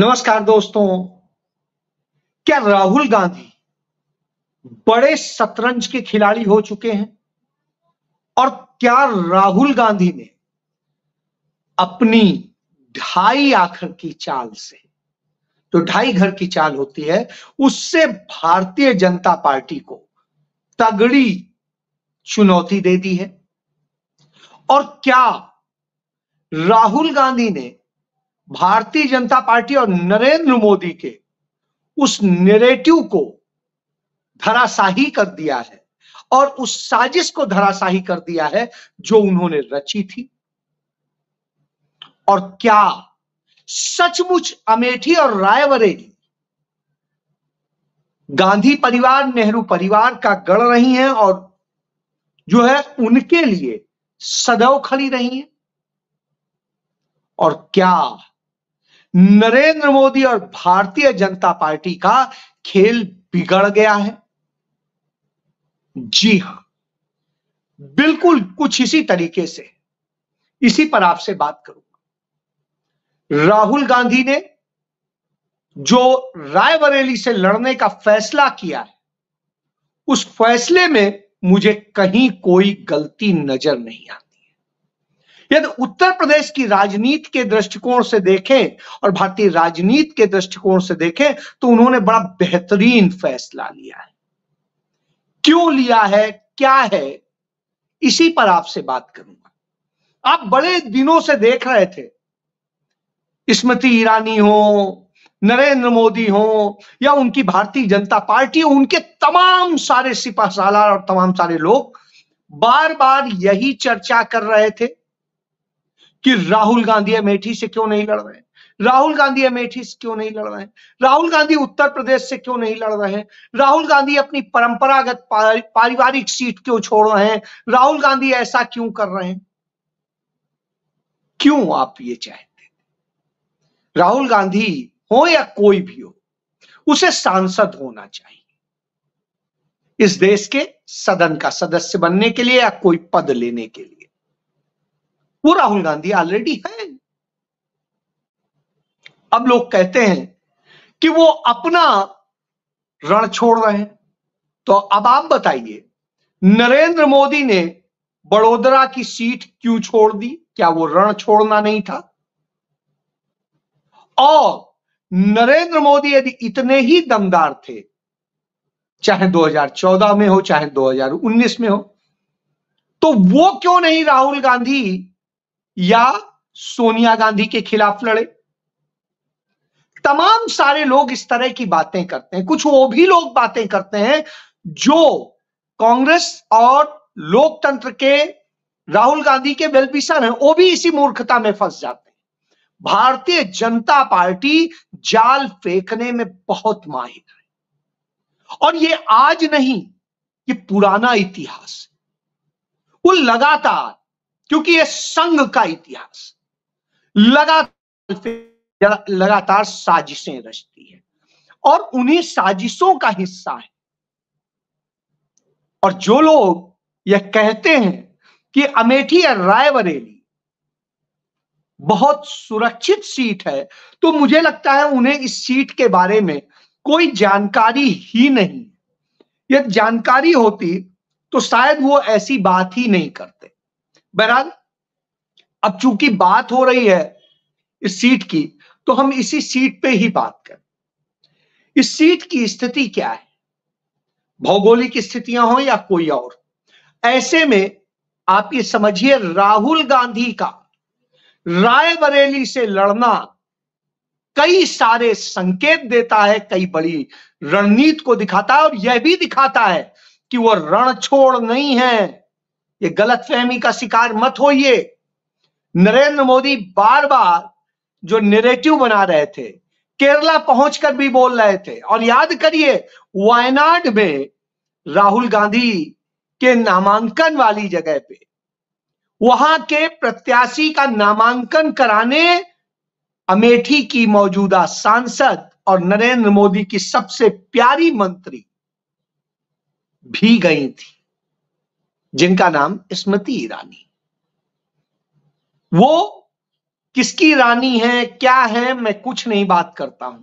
नमस्कार दोस्तों क्या राहुल गांधी बड़े शतरंज के खिलाड़ी हो चुके हैं और क्या राहुल गांधी ने अपनी ढाई आखर की चाल से जो ढाई घर की चाल होती है उससे भारतीय जनता पार्टी को तगड़ी चुनौती दे दी है और क्या राहुल गांधी ने भारतीय जनता पार्टी और नरेंद्र मोदी के उस नेरेटिव को धराशाही कर दिया है और उस साजिश को धराशाही कर दिया है जो उन्होंने रची थी और क्या सचमुच अमेठी और रायबरेली गांधी परिवार नेहरू परिवार का गढ़ रही हैं और जो है उनके लिए सदैव खड़ी रही हैं और क्या नरेंद्र मोदी और भारतीय जनता पार्टी का खेल बिगड़ गया है जी हां बिल्कुल कुछ इसी तरीके से इसी पर आपसे बात करूंगा राहुल गांधी ने जो रायबरेली से लड़ने का फैसला किया है उस फैसले में मुझे कहीं कोई गलती नजर नहीं आती यदि उत्तर प्रदेश की राजनीति के दृष्टिकोण से देखें और भारतीय राजनीति के दृष्टिकोण से देखें तो उन्होंने बड़ा बेहतरीन फैसला लिया है क्यों लिया है क्या है इसी पर आपसे बात करूंगा आप बड़े दिनों से देख रहे थे स्मृति ईरानी हो नरेंद्र मोदी हो या उनकी भारतीय जनता पार्टी हो उनके तमाम सारे सिपाहसालार और तमाम सारे लोग बार बार यही चर्चा कर रहे थे कि राहुल गांधी अमेठी से क्यों नहीं लड़ रहे हैं राहुल गांधी अमेठी से क्यों नहीं लड़ रहे हैं राहुल गांधी उत्तर प्रदेश से क्यों नहीं लड़ रहे हैं राहुल गांधी अपनी परंपरागत पारिवारिक सीट क्यों छोड़ रहे हैं राहुल गांधी ऐसा क्यों कर रहे हैं क्यों आप ये चाहते राहुल गांधी हो या कोई भी हो उसे सांसद होना चाहिए इस देश के सदन का सदस्य बनने के लिए या कोई पद लेने के लिए वो राहुल गांधी ऑलरेडी है अब लोग कहते हैं कि वो अपना रण छोड़ रहे हैं तो अब आप बताइए नरेंद्र मोदी ने बड़ोदरा की सीट क्यों छोड़ दी क्या वो रण छोड़ना नहीं था और नरेंद्र मोदी यदि इतने ही दमदार थे चाहे 2014 में हो चाहे 2019 में हो तो वो क्यों नहीं राहुल गांधी या सोनिया गांधी के खिलाफ लड़े तमाम सारे लोग इस तरह की बातें करते हैं कुछ वो भी लोग बातें करते हैं जो कांग्रेस और लोकतंत्र के राहुल गांधी के वेलपिसर हैं वो भी इसी मूर्खता में फंस जाते हैं भारतीय जनता पार्टी जाल फेंकने में बहुत माहिर है और ये आज नहीं ये पुराना इतिहास है वो लगातार क्योंकि ये संघ का इतिहास लगातार लगातार साजिशें रचती है और उन्हीं साजिशों का हिस्सा है और जो लोग यह कहते हैं कि अमेठी या रायबरेली बहुत सुरक्षित सीट है तो मुझे लगता है उन्हें इस सीट के बारे में कोई जानकारी ही नहीं यदि जानकारी होती तो शायद वो ऐसी बात ही नहीं करते बहरहाल अब चूंकि बात हो रही है इस सीट की तो हम इसी सीट पे ही बात करें इस सीट की स्थिति क्या है भौगोलिक स्थितियां हो या कोई और ऐसे में आप ये समझिए राहुल गांधी का रायबरेली से लड़ना कई सारे संकेत देता है कई बड़ी रणनीति को दिखाता है और यह भी दिखाता है कि वह रण छोड़ नहीं है ये गलत फहमी का शिकार मत होइए नरेंद्र मोदी बार बार जो नेरेटिव बना रहे थे केरला पहुंचकर भी बोल रहे थे और याद करिए वायनाड में राहुल गांधी के नामांकन वाली जगह पे वहां के प्रत्याशी का नामांकन कराने अमेठी की मौजूदा सांसद और नरेंद्र मोदी की सबसे प्यारी मंत्री भी गई थी जिनका नाम स्मृति ईरानी वो किसकी रानी है क्या है मैं कुछ नहीं बात करता हूं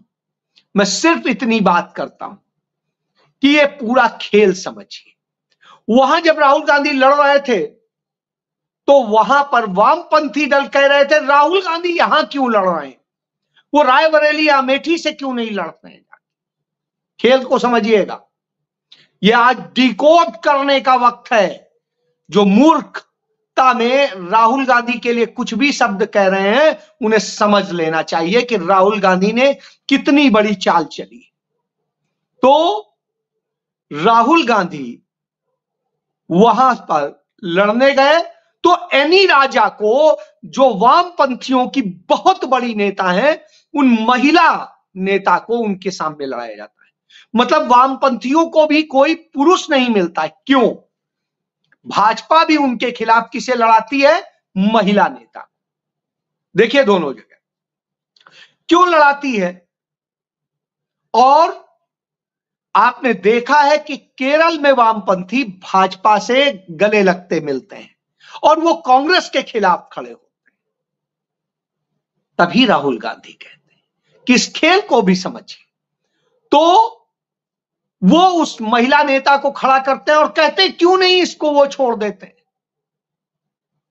मैं सिर्फ इतनी बात करता हूं कि ये पूरा खेल समझिए वहां जब राहुल गांधी लड़ रहे थे तो वहां पर वामपंथी दल कह रहे थे राहुल गांधी यहां क्यों लड़ रहे हैं वो रायबरेली अमेठी से क्यों नहीं लड़ते हैं खेल को समझिएगा यह आज डिकोड करने का वक्त है जो मूर्खता में राहुल गांधी के लिए कुछ भी शब्द कह रहे हैं उन्हें समझ लेना चाहिए कि राहुल गांधी ने कितनी बड़ी चाल चली तो राहुल गांधी वहां पर लड़ने गए तो एनी राजा को जो वामपंथियों की बहुत बड़ी नेता है उन महिला नेता को उनके सामने लड़ाया जाता है मतलब वामपंथियों को भी कोई पुरुष नहीं मिलता है क्यों भाजपा भी उनके खिलाफ किसे लड़ाती है महिला नेता देखिए दोनों जगह क्यों लड़ाती है और आपने देखा है कि केरल में वामपंथी भाजपा से गले लगते मिलते हैं और वो कांग्रेस के खिलाफ खड़े होते हैं तभी राहुल गांधी कहते हैं कि इस खेल को भी समझिए तो वो उस महिला नेता को खड़ा करते हैं और कहते क्यों नहीं इसको वो छोड़ देते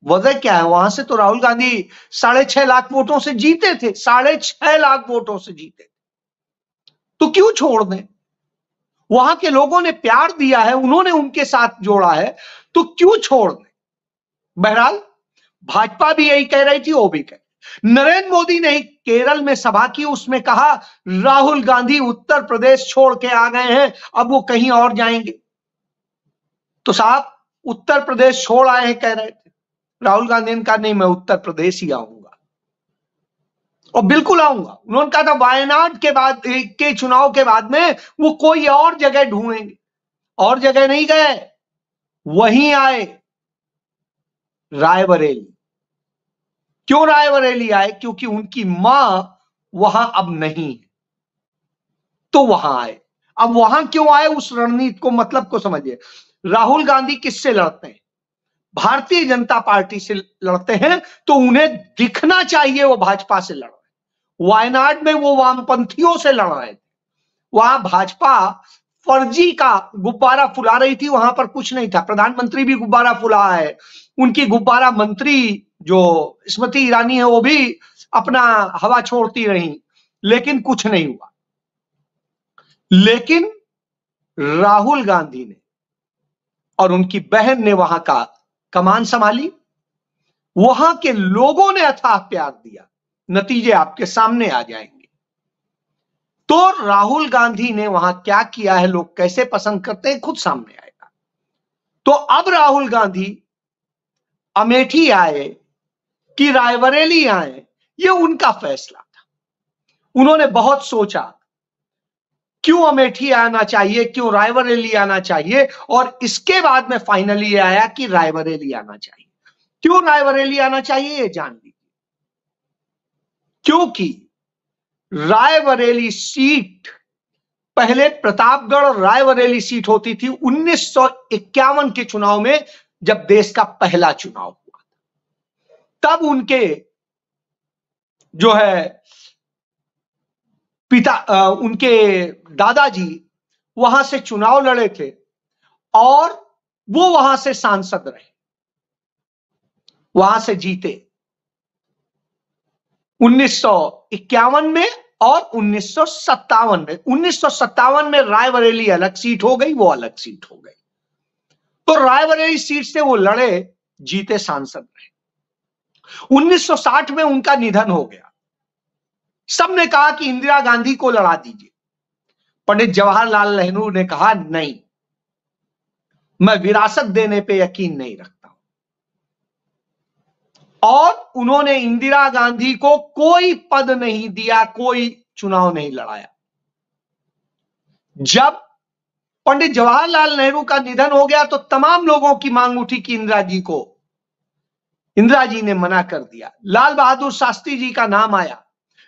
वजह क्या है वहां से तो राहुल गांधी साढ़े छह लाख वोटों से जीते थे साढ़े छह लाख वोटों से जीते थे तो क्यों छोड़ दें वहां के लोगों ने प्यार दिया है उन्होंने उनके साथ जोड़ा है तो क्यों छोड़ दें बहरहाल भाजपा भी यही कह रही थी वो भी कह नरेंद्र मोदी ने केरल में सभा की उसमें कहा राहुल गांधी उत्तर प्रदेश छोड़ के आ गए हैं अब वो कहीं और जाएंगे तो साहब उत्तर प्रदेश छोड़ आए हैं कह रहे थे राहुल गांधी ने कहा नहीं मैं उत्तर प्रदेश ही आऊंगा और बिल्कुल आऊंगा उन्होंने कहा था वायनाड के बाद के चुनाव के बाद में वो कोई और जगह ढूंढेंगे और जगह नहीं गए वहीं आए रायबरेली क्यों रायबरेली आए क्योंकि उनकी मां वहां अब नहीं है तो वहां आए अब वहां क्यों आए उस रणनीति को मतलब को समझिए राहुल गांधी किससे लड़ते हैं भारतीय जनता पार्टी से लड़ते हैं तो उन्हें दिखना चाहिए वो भाजपा से लड़ रहे वायनाड में वो वामपंथियों से लड़ रहे थे वहां भाजपा फर्जी का गुब्बारा फुला रही थी वहां पर कुछ नहीं था प्रधानमंत्री भी गुब्बारा फुला है उनकी गुब्बारा मंत्री जो स्मृति ईरानी है वो भी अपना हवा छोड़ती रही लेकिन कुछ नहीं हुआ लेकिन राहुल गांधी ने और उनकी बहन ने वहां का कमान संभाली वहां के लोगों ने अथाह अच्छा प्यार दिया नतीजे आपके सामने आ जाएंगे तो राहुल गांधी ने वहां क्या किया है लोग कैसे पसंद करते हैं खुद सामने आएगा तो अब राहुल गांधी अमेठी आए कि रायबरेली आए ये उनका फैसला था उन्होंने बहुत सोचा क्यों अमेठी आना चाहिए क्यों रायबरेली आना चाहिए और इसके बाद में फाइनली ये आया कि रायबरेली आना चाहिए क्यों रायबरेली आना चाहिए ये जान लीजिए क्योंकि रायबरेली सीट पहले प्रतापगढ़ और रायबरेली सीट होती थी उन्नीस के चुनाव में जब देश का पहला चुनाव तब उनके जो है पिता उनके दादाजी वहां से चुनाव लड़े थे और वो वहां से सांसद रहे वहां से जीते 1951 में और उन्नीस में उन्नीस में रायबरेली अलग सीट हो गई वो अलग सीट हो गई तो रायबरेली सीट से वो लड़े जीते सांसद रहे 1960 में उनका निधन हो गया सबने कहा कि इंदिरा गांधी को लड़ा दीजिए पंडित जवाहरलाल नेहरू ने कहा नहीं मैं विरासत देने पे यकीन नहीं रखता हूं और उन्होंने इंदिरा गांधी को कोई पद नहीं दिया कोई चुनाव नहीं लड़ाया जब पंडित जवाहरलाल नेहरू का निधन हो गया तो तमाम लोगों की मांग उठी कि इंदिरा जी को इंदिरा जी ने मना कर दिया लाल बहादुर शास्त्री जी का नाम आया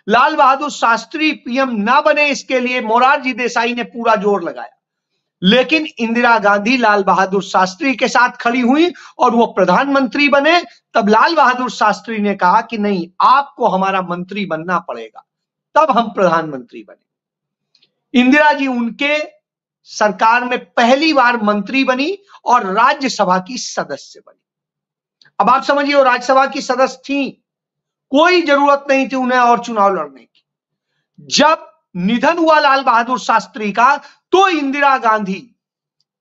लाल बहादुर शास्त्री पीएम ना बने इसके लिए मोरारजी देसाई ने पूरा जोर लगाया लेकिन इंदिरा गांधी लाल बहादुर शास्त्री के साथ खड़ी हुई और वो प्रधानमंत्री बने तब लाल बहादुर शास्त्री ने कहा कि नहीं आपको हमारा मंत्री बनना पड़ेगा तब हम प्रधानमंत्री बने इंदिरा जी उनके सरकार में पहली बार मंत्री बनी और राज्यसभा की सदस्य बनी अब आप समझिए राज्यसभा की सदस्य थी कोई जरूरत नहीं थी उन्हें और चुनाव लड़ने की जब निधन हुआ लाल बहादुर शास्त्री का तो इंदिरा गांधी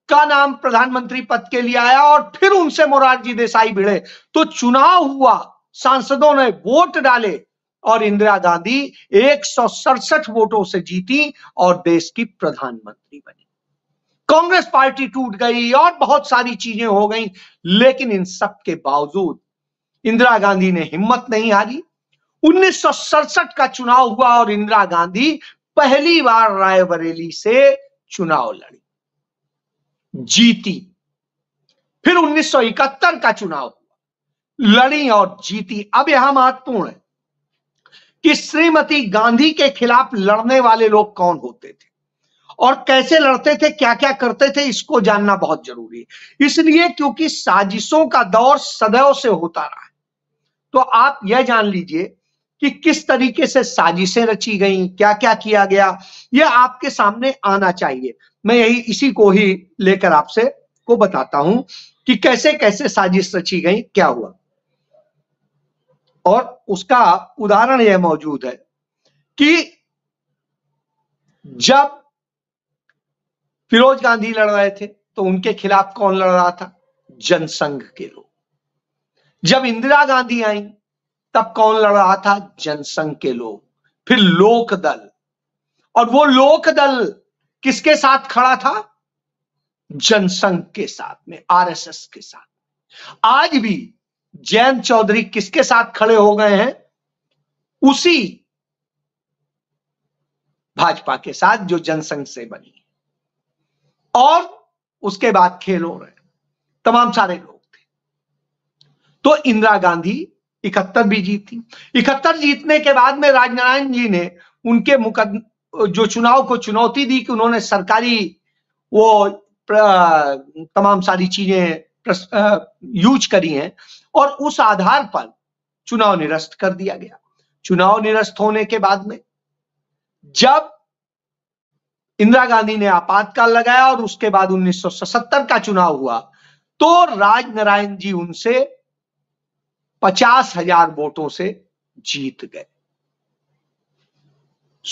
का नाम प्रधानमंत्री पद के लिए आया और फिर उनसे मोरारजी देसाई भिड़े तो चुनाव हुआ सांसदों ने वोट डाले और इंदिरा गांधी एक वोटों से जीती और देश की प्रधानमंत्री बनी कांग्रेस पार्टी टूट गई और बहुत सारी चीजें हो गई लेकिन इन सब के बावजूद इंदिरा गांधी ने हिम्मत नहीं हारी उन्नीस का चुनाव हुआ और इंदिरा गांधी पहली बार रायबरेली से चुनाव लड़ी जीती फिर 1971 का चुनाव हुआ लड़ी और जीती अब यहां महत्वपूर्ण है कि श्रीमती गांधी के खिलाफ लड़ने वाले लोग कौन होते थे और कैसे लड़ते थे क्या क्या करते थे इसको जानना बहुत जरूरी है इसलिए क्योंकि साजिशों का दौर सदैव से होता रहा है तो आप यह जान लीजिए कि किस तरीके से साजिशें रची गई क्या क्या किया गया यह आपके सामने आना चाहिए मैं यही इसी को ही लेकर आपसे को बताता हूं कि कैसे कैसे साजिश रची गई क्या हुआ और उसका उदाहरण यह मौजूद है कि जब फिरोज गांधी लड़ रहे थे तो उनके खिलाफ कौन लड़ रहा था जनसंघ के लोग जब इंदिरा गांधी आई तब कौन लड़ रहा था जनसंघ के लोग फिर लोक दल और वो लोक दल किसके साथ खड़ा था जनसंघ के साथ में आरएसएस के साथ आज भी जयंत चौधरी किसके साथ खड़े हो गए हैं उसी भाजपा के साथ जो जनसंघ से बनी और उसके बाद खेल हो रहे तमाम सारे लोग थे तो इंदिरा गांधी इकहत्तर भी जीती इकहत्तर जीतने के बाद में राजनारायण जी ने उनके मुकद जो चुनाव को चुनौती दी कि उन्होंने सरकारी वो तमाम सारी चीजें यूज करी हैं और उस आधार पर चुनाव निरस्त कर दिया गया चुनाव निरस्त होने के बाद में जब इंदिरा गांधी ने आपातकाल लगाया और उसके बाद 1977 का चुनाव हुआ तो राज नारायण जी उनसे पचास हजार वोटों से जीत गए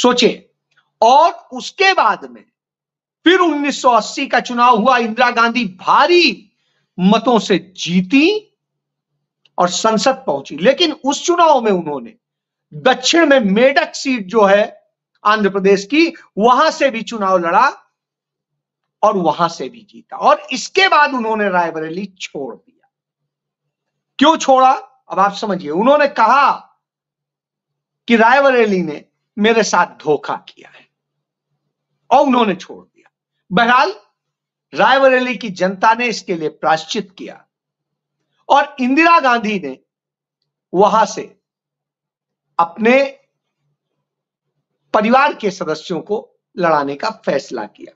सोचे और उसके बाद में फिर 1980 का चुनाव हुआ इंदिरा गांधी भारी मतों से जीती और संसद पहुंची लेकिन उस चुनाव में उन्होंने दक्षिण में मेडक सीट जो है आंध्र प्रदेश की वहां से भी चुनाव लड़ा और वहां से भी जीता और इसके बाद उन्होंने रायबरेली छोड़ दिया क्यों छोड़ा अब आप समझिए उन्होंने कहा कि रायबरेली ने मेरे साथ धोखा किया है और उन्होंने छोड़ दिया बहरहाल रायबरेली की जनता ने इसके लिए प्राश्चित किया और इंदिरा गांधी ने वहां से अपने परिवार के सदस्यों को लड़ाने का फैसला किया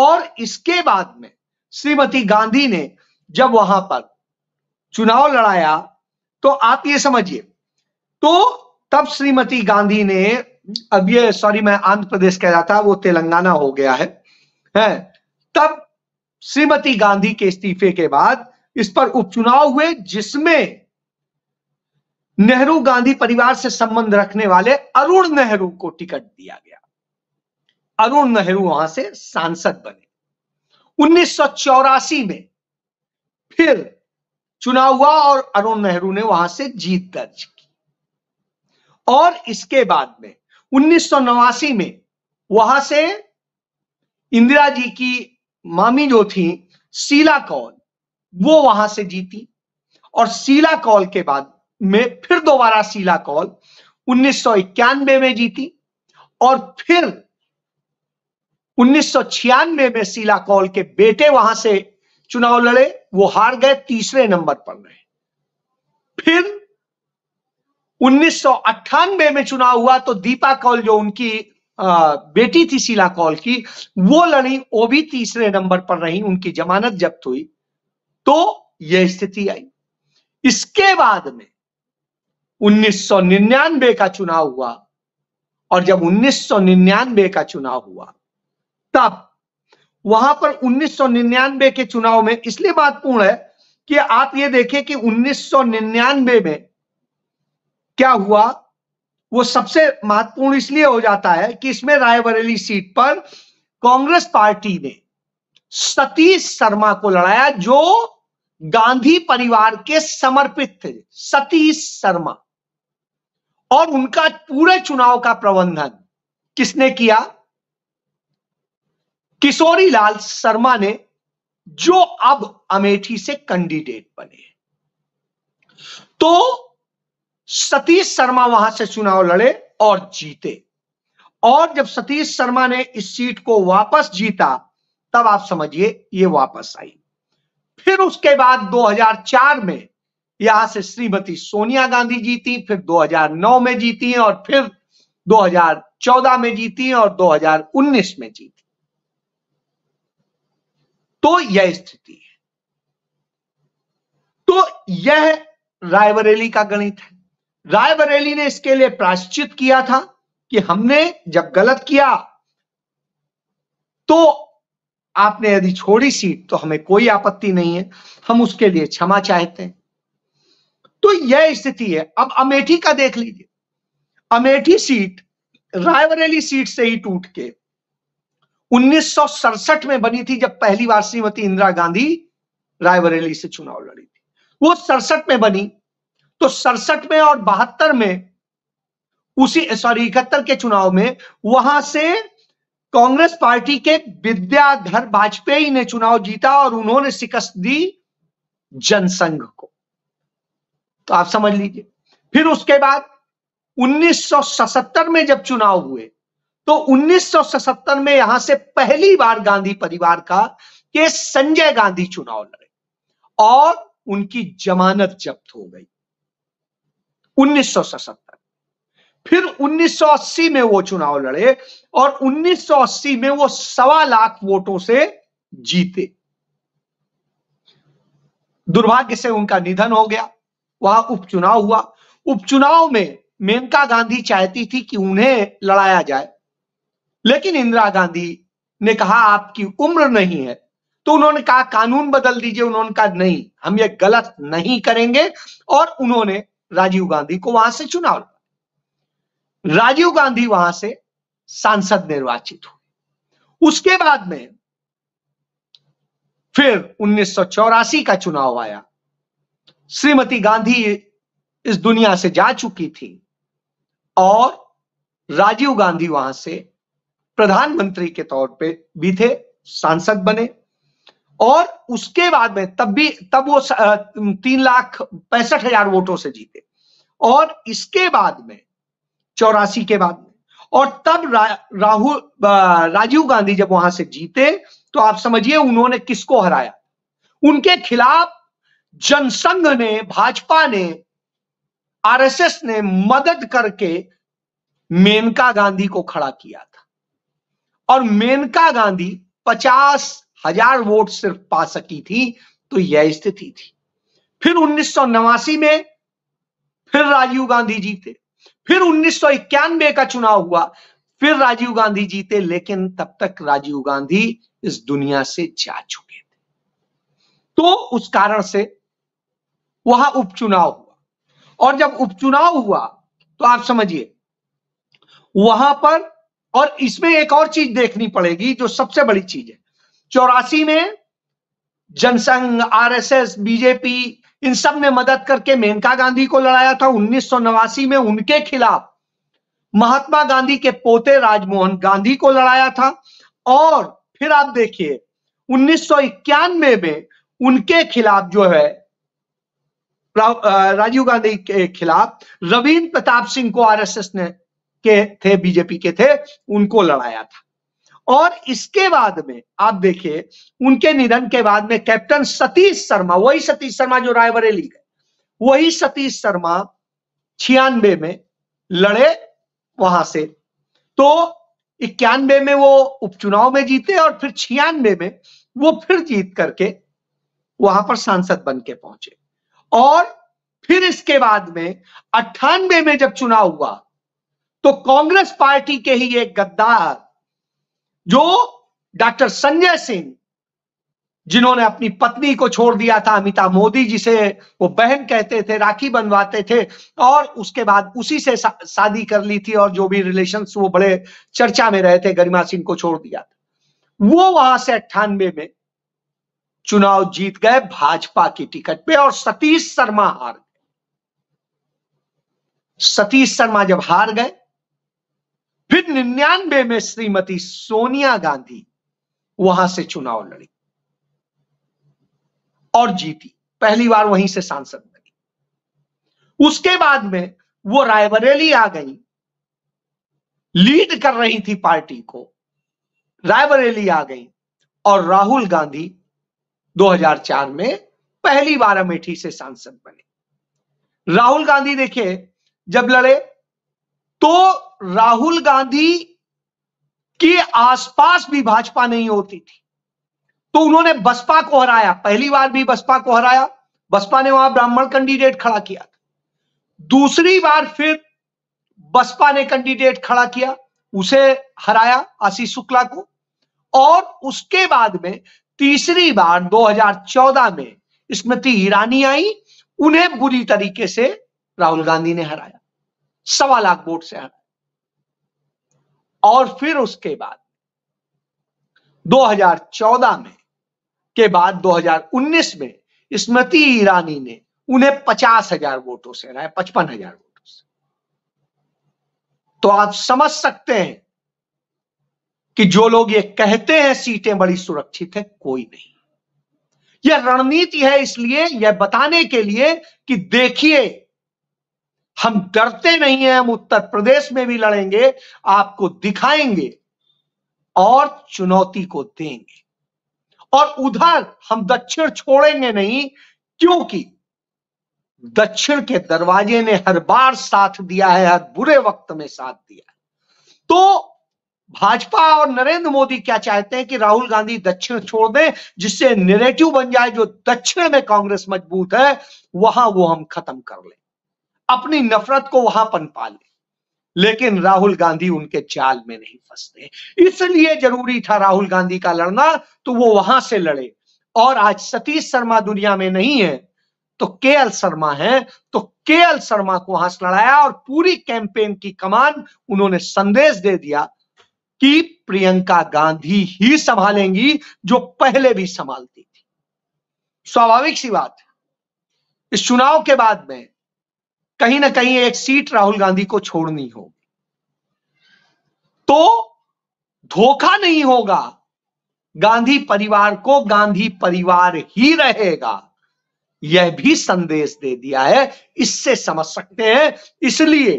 और इसके बाद में श्रीमती गांधी ने जब वहां पर चुनाव लड़ाया तो आप ये समझिए तो तब श्रीमती गांधी ने अब ये सॉरी मैं आंध्र प्रदेश कह रहा था वो तेलंगाना हो गया है हैं तब श्रीमती गांधी के इस्तीफे के बाद इस पर उपचुनाव हुए जिसमें नेहरू गांधी परिवार से संबंध रखने वाले अरुण नेहरू को टिकट दिया गया अरुण नेहरू वहां से सांसद बने उन्नीस में फिर चुनाव हुआ और अरुण नेहरू ने वहां से जीत दर्ज की और इसके बाद में उन्नीस में वहां से इंदिरा जी की मामी जो थी शीला कौल वो वहां से जीती और शीला कौल के बाद में फिर दोबारा शीला कौल उन्नीस में जीती और फिर उन्नीस में शीला कौल के बेटे वहां से चुनाव लड़े वो हार गए तीसरे नंबर पर रहे फिर उन्नीस में चुनाव हुआ तो दीपा कौल जो उनकी बेटी थी शीला कौल की वो लड़ी वो भी तीसरे नंबर पर रही उनकी जमानत जब्त हुई तो यह स्थिति आई इसके बाद में 1999 का चुनाव हुआ और जब 1999 का चुनाव हुआ तब वहां पर 1999 के चुनाव में इसलिए महत्वपूर्ण है कि आप ये देखें कि 1999 में क्या हुआ वो सबसे महत्वपूर्ण इसलिए हो जाता है कि इसमें रायबरेली सीट पर कांग्रेस पार्टी ने सतीश शर्मा को लड़ाया जो गांधी परिवार के समर्पित थे सतीश शर्मा और उनका पूरे चुनाव का प्रबंधन किसने किया किशोरी लाल शर्मा ने जो अब अमेठी से कैंडिडेट बने तो सतीश शर्मा वहां से चुनाव लड़े और जीते और जब सतीश शर्मा ने इस सीट को वापस जीता तब आप समझिए ये वापस आई फिर उसके बाद 2004 में यहां से श्रीमती सोनिया गांधी जीती फिर 2009 में जीती और फिर 2014 में जीती और 2019 में जीती तो यह स्थिति है तो यह रायबरेली का गणित है रायबरेली ने इसके लिए प्राश्चित किया था कि हमने जब गलत किया तो आपने यदि छोड़ी सीट तो हमें कोई आपत्ति नहीं है हम उसके लिए क्षमा चाहते हैं तो यह स्थिति है अब अमेठी का देख लीजिए अमेठी सीट रायबरेली सीट से ही टूट के उन्नीस में बनी थी जब पहली बार श्रीमती इंदिरा गांधी रायबरेली से चुनाव लड़ी थी वो सड़सठ में बनी तो सड़सठ में और बहत्तर में उसी सॉरी इकहत्तर के चुनाव में वहां से कांग्रेस पार्टी के विद्याधर वाजपेयी ने चुनाव जीता और उन्होंने शिकस्त दी जनसंघ को तो आप समझ लीजिए फिर उसके बाद 1977 में जब चुनाव हुए तो 1977 में यहां से पहली बार गांधी परिवार का के संजय गांधी चुनाव लड़े और उनकी जमानत जब्त हो गई 1977 फिर 1980 में वो चुनाव लड़े और 1980 में वो सवा लाख वोटों से जीते दुर्भाग्य से उनका निधन हो गया वहां उपचुनाव हुआ उपचुनाव में मेनका गांधी चाहती थी कि उन्हें लड़ाया जाए लेकिन इंदिरा गांधी ने कहा आपकी उम्र नहीं है तो उन्होंने कहा कानून बदल दीजिए उन्होंने कहा नहीं हम ये गलत नहीं करेंगे और उन्होंने राजीव गांधी को वहां से चुनाव लड़ा राजीव गांधी वहां से सांसद निर्वाचित हुए उसके बाद में फिर उन्नीस का चुनाव आया श्रीमती गांधी इस दुनिया से जा चुकी थी और राजीव गांधी वहां से प्रधानमंत्री के तौर पे भी थे सांसद बने और उसके बाद में तब भी तब वो तीन लाख पैंसठ हजार वोटों से जीते और इसके बाद में चौरासी के बाद में और तब रा, राहुल राजीव गांधी जब वहां से जीते तो आप समझिए उन्होंने किसको हराया उनके खिलाफ जनसंघ ने भाजपा ने आरएसएस ने मदद करके मेनका गांधी को खड़ा किया था और मेनका गांधी पचास हजार वोट सिर्फ पा सकी थी तो यह स्थिति थी फिर उन्नीस में फिर राजीव गांधी जीते फिर उन्नीस का चुनाव हुआ फिर राजीव गांधी जीते लेकिन तब तक राजीव गांधी इस दुनिया से जा चुके थे तो उस कारण से वहां उपचुनाव हुआ और जब उपचुनाव हुआ तो आप समझिए वहां पर और इसमें एक और चीज देखनी पड़ेगी जो सबसे बड़ी चीज है चौरासी में जनसंघ आरएसएस बीजेपी इन सब ने मदद करके मेनका गांधी को लड़ाया था उन्नीस में उनके खिलाफ महात्मा गांधी के पोते राजमोहन गांधी को लड़ाया था और फिर आप देखिए उन्नीस में, में उनके खिलाफ जो है राजीव गांधी के खिलाफ रविंद्र प्रताप सिंह को आरएसएस ने के थे बीजेपी के थे उनको लड़ाया था और इसके बाद में आप देखिए उनके निधन के बाद में कैप्टन सतीश शर्मा वही सतीश शर्मा जो रायबरेली गए वही सतीश शर्मा छियानबे में लड़े वहां से तो इक्यानबे में वो उपचुनाव में जीते और फिर छियानवे में वो फिर जीत करके वहां पर सांसद बन के पहुंचे और फिर इसके बाद में अट्ठानवे में जब चुनाव हुआ तो कांग्रेस पार्टी के ही एक गद्दार जो डॉक्टर संजय सिंह जिन्होंने अपनी पत्नी को छोड़ दिया था अमिता मोदी जिसे वो बहन कहते थे राखी बनवाते थे और उसके बाद उसी से शादी कर ली थी और जो भी रिलेशन वो बड़े चर्चा में रहे थे गरिमा सिंह को छोड़ दिया था वो वहां से अट्ठानवे में चुनाव जीत गए भाजपा की टिकट पे और सतीश शर्मा हार गए सतीश शर्मा जब हार गए फिर निन्यानवे में श्रीमती सोनिया गांधी वहां से चुनाव लड़ी और जीती पहली बार वहीं से सांसद बनी उसके बाद में वो रायबरेली आ गई लीड कर रही थी पार्टी को रायबरेली आ गई और राहुल गांधी 2004 में पहली बार अमेठी से सांसद बने राहुल गांधी देखिए जब लड़े तो राहुल गांधी के आसपास भी भाजपा नहीं होती थी तो उन्होंने बसपा को हराया पहली बार भी बसपा को हराया बसपा ने वहां ब्राह्मण कैंडिडेट खड़ा किया दूसरी बार फिर बसपा ने कैंडिडेट खड़ा किया उसे हराया आशीष शुक्ला को और उसके बाद में तीसरी बार 2014 में स्मृति ईरानी आई उन्हें बुरी तरीके से राहुल गांधी ने हराया सवा लाख वोट से हराया और फिर उसके बाद 2014 में के बाद 2019 में स्मृति ईरानी ने उन्हें पचास हजार वोटों से हराया पचपन हजार वोटों से तो आप समझ सकते हैं कि जो लोग ये कहते हैं सीटें बड़ी सुरक्षित है कोई नहीं यह रणनीति है इसलिए यह बताने के लिए कि देखिए हम डरते नहीं हैं हम उत्तर प्रदेश में भी लड़ेंगे आपको दिखाएंगे और चुनौती को देंगे और उधर हम दक्षिण छोड़ेंगे नहीं क्योंकि दक्षिण के दरवाजे ने हर बार साथ दिया है हर बुरे वक्त में साथ दिया तो भाजपा और नरेंद्र मोदी क्या चाहते हैं कि राहुल गांधी दक्षिण छोड़ दें जिससे नेरेटिव बन जाए जो दक्षिण में कांग्रेस मजबूत है वहां वो हम खत्म कर लें अपनी नफरत को वहां पनपा लें लेकिन राहुल गांधी उनके चाल में नहीं फंसते इसलिए जरूरी था राहुल गांधी का लड़ना तो वो वहां से लड़े और आज सतीश शर्मा दुनिया में नहीं है तो के एल शर्मा है तो के एल शर्मा को वहां से लड़ाया और पूरी कैंपेन की कमान उन्होंने संदेश दे दिया कि प्रियंका गांधी ही संभालेंगी जो पहले भी संभालती थी स्वाभाविक सी बात है इस चुनाव के बाद में कहीं ना कहीं एक सीट राहुल गांधी को छोड़नी होगी तो धोखा नहीं होगा गांधी परिवार को गांधी परिवार ही रहेगा यह भी संदेश दे दिया है इससे समझ सकते हैं इसलिए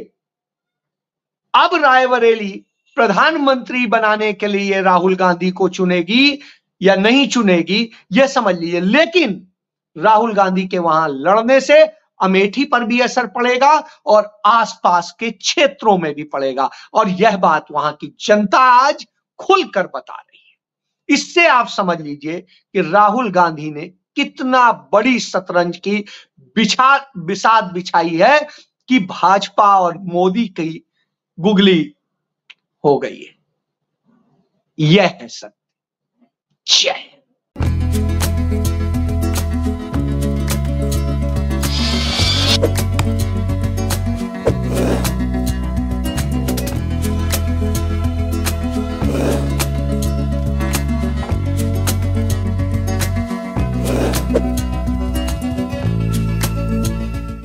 अब रायबरेली प्रधानमंत्री बनाने के लिए राहुल गांधी को चुनेगी या नहीं चुनेगी यह समझ लीजिए लेकिन राहुल गांधी के वहां लड़ने से अमेठी पर भी असर पड़ेगा और आसपास के क्षेत्रों में भी पड़ेगा और यह बात वहां की जनता आज खुलकर बता रही है इससे आप समझ लीजिए कि राहुल गांधी ने कितना बड़ी शतरंज की बिछा बिसात बिछाई है कि भाजपा और मोदी की गुगली हो गई है यह है सत्य जय